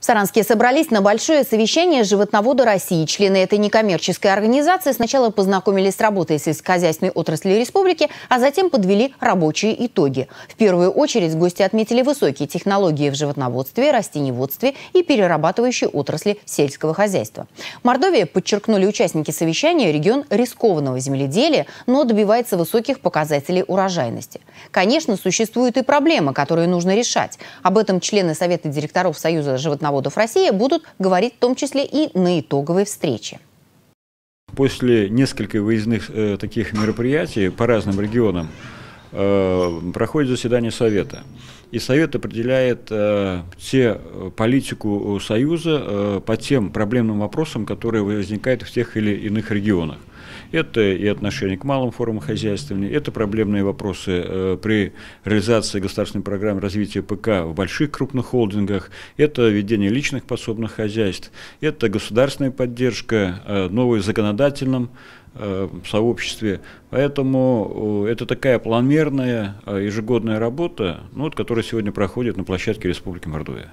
В Саранске собрались на большое совещание животновода России. Члены этой некоммерческой организации сначала познакомились с работой сельскохозяйственной отрасли республики, а затем подвели рабочие итоги. В первую очередь гости отметили высокие технологии в животноводстве, растеневодстве и перерабатывающей отрасли сельского хозяйства. Мордовия, подчеркнули участники совещания, регион рискованного земледелия, но добивается высоких показателей урожайности. Конечно, существуют и проблемы, которые нужно решать. Об этом члены Совета директоров Союза животноводства реагируют на воду России, будут говорить в том числе и на итоговой встрече. После нескольких выездных э, таких мероприятий по разным регионам э, проходит заседание Совета. И Совет определяет э, те, э, политику э, Союза э, по тем проблемным вопросам, которые возникают в тех или иных регионах. Это и отношение к малым формам хозяйствования, это проблемные вопросы э, при реализации государственной программы развития ПК в больших крупных холдингах, это ведение личных подсобных хозяйств, это государственная поддержка, э, новые законодательным в э, сообществе. Поэтому это такая планомерная э, ежегодная работа, ну, вот, которая сегодня проходит на площадке Республики Мордовия.